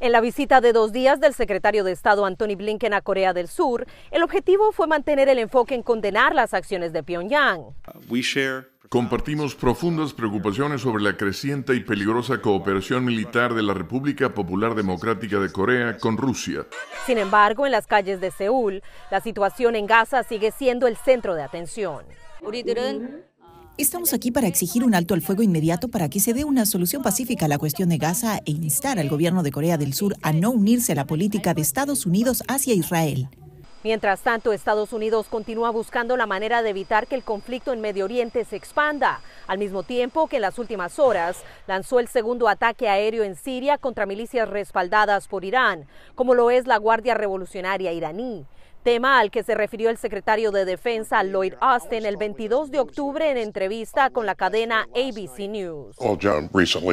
En la visita de dos días del secretario de Estado Anthony Blinken a Corea del Sur, el objetivo fue mantener el enfoque en condenar las acciones de Pyongyang. Compartimos profundas preocupaciones sobre la creciente y peligrosa cooperación militar de la República Popular Democrática de Corea con Rusia. Sin embargo, en las calles de Seúl, la situación en Gaza sigue siendo el centro de atención. Estamos aquí para exigir un alto al fuego inmediato para que se dé una solución pacífica a la cuestión de Gaza e instar al gobierno de Corea del Sur a no unirse a la política de Estados Unidos hacia Israel. Mientras tanto, Estados Unidos continúa buscando la manera de evitar que el conflicto en Medio Oriente se expanda, al mismo tiempo que en las últimas horas lanzó el segundo ataque aéreo en Siria contra milicias respaldadas por Irán, como lo es la Guardia Revolucionaria iraní tema al que se refirió el secretario de Defensa Lloyd Austin el 22 de octubre en entrevista con la cadena ABC News.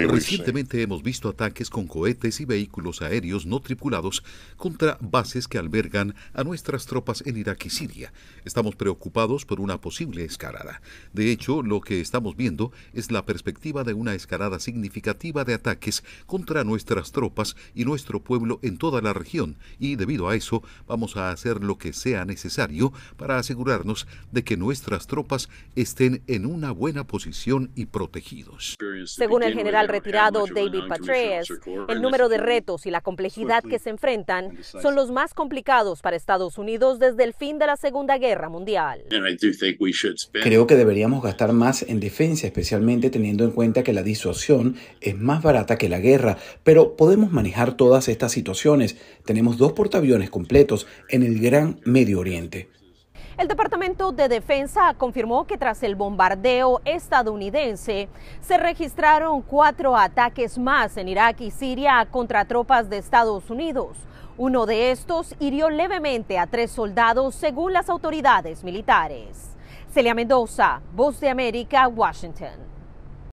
Recientemente hemos visto ataques con cohetes y vehículos aéreos no tripulados contra bases que albergan a nuestras tropas en Irak y Siria. Estamos preocupados por una posible escalada. De hecho, lo que estamos viendo es la perspectiva de una escalada significativa de ataques contra nuestras tropas y nuestro pueblo en toda la región y debido a eso vamos a hacer lo que sea necesario para asegurarnos de que nuestras tropas estén en una buena posición y protegidos. Según el general retirado David Patrese, el número de retos y la complejidad que se enfrentan son los más complicados para Estados Unidos desde el fin de la Segunda Guerra Mundial. Creo que deberíamos gastar más en defensa, especialmente teniendo en cuenta que la disuasión es más barata que la guerra, pero podemos manejar todas estas situaciones. Tenemos dos portaaviones completos en el gran Medio Oriente. El Departamento de Defensa confirmó que tras el bombardeo estadounidense se registraron cuatro ataques más en Irak y Siria contra tropas de Estados Unidos. Uno de estos hirió levemente a tres soldados según las autoridades militares. Celia Mendoza, Voz de América, Washington.